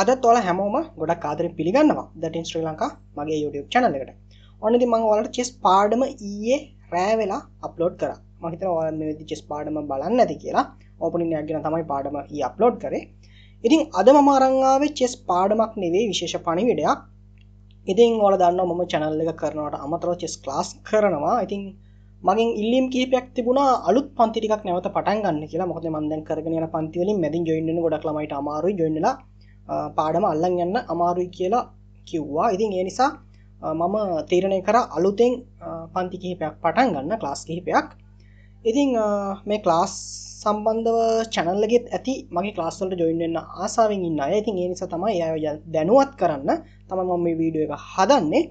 අදත් ඔයාලා හැමෝම ගොඩක් ආදරෙන් පිළිගන්නවා දටින් ශ්‍රී ලංකා මගේ YouTube channel එකට. ඔන්න ඉතින් මම ඔයාලට chess පාඩම ඊයේ රෑ වෙලා upload කරා. මම හිතනවා ඔයාලා මේ වෙද්දි chess පාඩම බලන්න ඇති කියලා. opening එකක් ගැන තමයි පාඩම ඊ upload කරේ. ඉතින් අද මම අරන් ආවේ chess පාඩමක් නෙවෙයි විශේෂ පණිවිඩයක්. ඉතින් ඔයාලා දන්නවා මම channel එක කරනවට අමතරව chess class කරනවා. ඉතින් මගින් ඉල්ලීම් කීපයක් තිබුණා අලුත් පන්ති ටිකක් නැවත පටන් ගන්න කියලා මොකද මම දැන් කරගෙන යන පන්ති වලින් මැදින් ජොයින් වෙන්න ගොඩක් ළමයිට අමාරුයි ජොයින් වෙලා පාඩම අල්ලන් යන්න අමාරුයි කියලා කිව්වා ඉතින් ඒ නිසා මම තීරණය කර අලුතෙන් පන්ති කිහිපයක් පටන් ගන්න ක්ලාස් කිහිපයක් ඉතිං මේ ක්ලාස් සම්බන්ධව චැනල්ලගෙත් ඇති මගේ ලාස්සල්ට ජොයින්න්න ආසාාවෙන් ඉන්න ඉතින් ඒ නිසා තමයි ය දැනුවත් කරන්න තම මම මේ වීඩුව එක හදන්නේ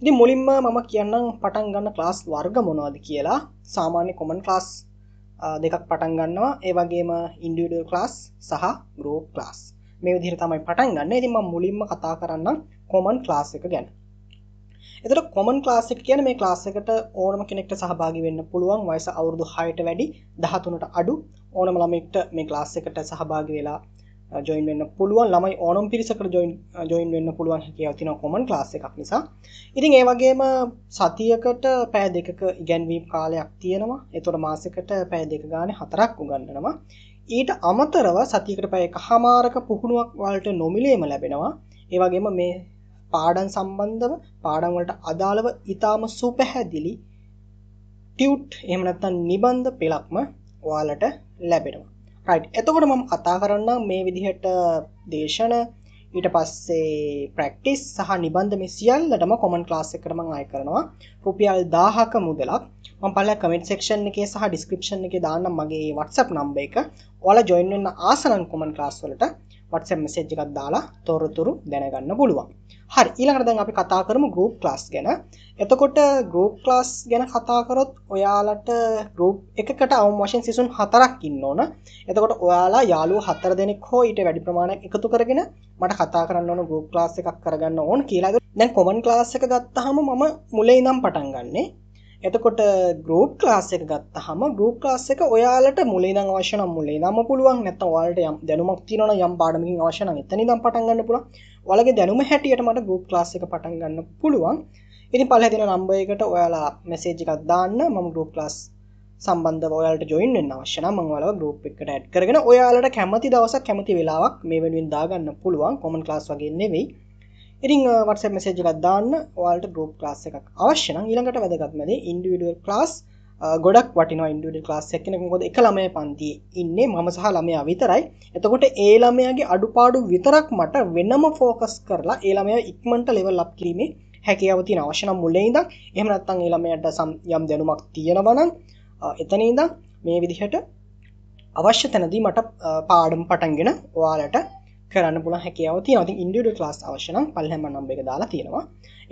ඉති මුලින්ම මම කියන්න පටන් ගන්න ක්ලාස් වර්ග මොනවාද කියලා සාමාන්‍ය කොමන් ක්ලාස් දෙකක් පටන් ගන්නවා ඒවගේම ඉන්ඩඩ ලාස් සහ ගරෝප් ලාස් මේ විදිහට තමයි පටන් ගන්න. ඉතින් මම මුලින්ම කතා කරන්නම් කොමන් ක්ලාස් එක ගැන. එතකොට කොමන් ක්ලාස් එක කියන්නේ මේ ක්ලාස් එකට ඕනම කෙනෙක්ට සහභාගී වෙන්න පුළුවන් වයස අවුරුදු 6ට වැඩි 13ට අඩු ඕනම ළමයෙක්ට මේ ක්ලාස් එකට සහභාගී වෙලා ජොයින් වෙන්න පුළුවන් ළමයි ඕනම් පිරිසකට ජොයින් ජොයින් වෙන්න පුළුවන් හැකියාව තියෙනවා කොමන් ක්ලාස් එකක් නිසා. ඉතින් ඒ වගේම සතියකට පැය දෙකක ඉගැන්වීම් කාලයක් තියෙනවා. ඒතකොට මාසෙකට පැය දෙක ගානේ හතරක් උගන්වනවා. ඊට අමතරව සතියකට පැය එකහමාරක පුහුණුවක් වලට නොමිලේම ලැබෙනවා. ඒ වගේම මේ පාඩම් සම්බන්ධව පාඩම් වලට අදාළව ඊටාම සුපැහැදිලි ටියුට් එහෙම නැත්නම් නිබන්ධ පෙළක්ම ඔයාලට ලැබෙනවා. රයිට්. එතකොට මම කතා කරන්න මේ විදිහට දේශන ඊට පස්සේ ප්‍රක්ටිස් සහ නිබන්ධ මේ සියල්ලටම කොමන් ක්ලාස් එකටම අය කරනවා රුපියල් 1000ක මුදලක් මම බලලා කමෙන්ට් සෙක්ෂන් එකේ සහ ඩිස්ක්‍රිප්ෂන් එකේ දාන්නම් මගේ WhatsApp නම්බර එක. ඔයාලා ජොයින් වෙන්න ආසනම් කොමන් ක්ලාස් වලට. WhatsApp message එකක් දාලා තොරතුරු දැනගන්න පුළුවන්. හරි ඊළඟට දැන් අපි කතා කරමු group class ගැන. එතකොට group class ගැන කතා කරොත් ඔයාලට group එකකට අවම වශයෙන් සිසුන් හතරක් ඉන්න ඕන. එතකොට ඔයාලා යාළුවෝ හතර දෙනෙක් හෝ ඊට වැඩි ප්‍රමාණයක් එකතු කරගෙන මට කතා කරන්න ඕන group class එකක් කරගන්න ඕන කියලා. දැන් common class එක ගත්තාම මම මුලින් ඉඳන් පටන් ගන්නනේ. එතකොට ගරුප් ලාස් එක ගත්ත හම ගරුප් ලාස් එක ඔයාලට මුලින වශන මුලේ නම පුළුවන් නැත වලට යම් දැනුමක් තිනන යම් පාඩමකින් අවශන එතනි දම් පටන්ගන්න පුළ වලගේ දැනුම හැටියට මට ගරුප් ලාස් එක පටන්ගන්න පුළුවන් ඉනි පලහැතින නම්බ එකට ඔයාලා මෙසේජිකක් දාන්න මම ගරුප් ලාස් සම්බන්ධ ඔයාලට ජොයින් අවශ්‍යන මංවල ගරුප් එකට ඇඩ් කරගෙන ඔයාලට කැමති දවස කැමති වෙලාවක් මේ වෙනුවෙන් දාගන්න පුළුවන් කොමන් ලාස් වගේ නෙවෙයි ඉතින් WhatsApp message එකක් දාන්න ඔයාලට group class එකක් අවශ්‍ය නම් ඊළඟට වැදගත්ම දේ individual class ගොඩක් වටිනවා ඉන්ඩිවිඩුවල් class එකක් කෙනෙක් මොකද එක ළමයා පන්තියේ ඉන්නේ මම සහ ළමයා විතරයි. එතකොට ඒ ළමයාගේ අඩුපාඩු විතරක් මට වෙනම ફોકસ කරලා ඒ ළමයා ඉක්මනට level up කිරීමේ හැකියාව තියෙන අවශ්‍ය නම් මුලින් ඉඳන් එහෙම නැත්නම් ඒ ළමයාට යම් දැනුමක් තියෙනවා නම් එතන ඉඳන් මේ විදිහට අවශ්‍ය තැනදී මට පාඩම් පටන්ගෙන ඔයාලට කරන්න පුළ හැකව තියනති ඉන්ඩඩ ලාස් අවශ්‍යන පල්හැම නම්බ එක දාලා තියෙනවා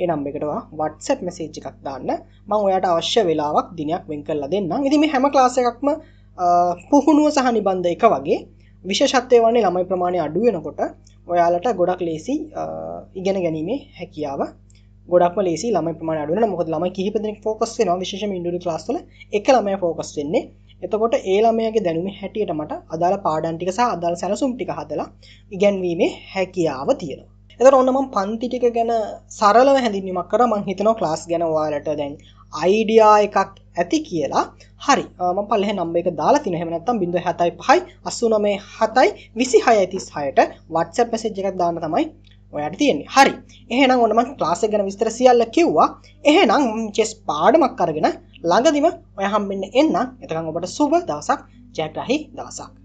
ඒ නම්බ එකටවා වටසට මෙසේජ් එකක් දාන්න මං ඔයාට අවශ්‍ය වෙලාවක් දිනයක් වෙන් කරලා දෙන්න ඉදිම හැම ලාස එකක්ම පුහුණුව සහ නිබන්ධ එක වගේ විශෂත්වය වන්නේ ළමයි ප්‍රමාණය අඩුවෙනකොට ඔයාලට ගොඩක් ලේසි ඉගෙන ගැනීමේ හැකියාව ගොඩක් ලේසි ම ප්‍රමාණ අඩුවන මොද ම කිහිපදෙන ෆෝකස් වෙන විශෂ ඉන්ඩඩ ලාස්සල එක ළමයි ෆෝකස් වෙන්නේ එතකොට ඒ ළමයාගේ දැනුම හැටියට මට අදාළ පාඩම් ටික සහ අදාළ සැලසුම් ටික හදලා ඉගැන්වීමේ හැකියාව තියෙනවා. එතකොට ඔන්න මම පන්ති ටික ගැන සරලව හැඳින්වීමක් කරා මම හිතනවා ක්ලාස් ගැන ඔයාලට දැන් අයිඩියා එකක් ඇති කියලා හරි ම පලෙ නම්බ එක දාලා තින හෙමනත්තම් බිඳ හතයි පහයි අස්සුනමේ හතයි විසි හය ඇතිස් හයට වට්ස පැසෙජ් එකක් දාන්න තමයි ඔයට තියෙන්නේ හරි එහෙනම් ඔන්නම ක්ලාස ගැන විස්තර සියල්ල කිව්වා එහෙනම් චෙස් පාඩමක් කරගෙන ළඟදිම ඔය හම්බෙන්න එන්න එතකන් ඔබට සුබ දවසක් ජයග්‍රහී දවසක්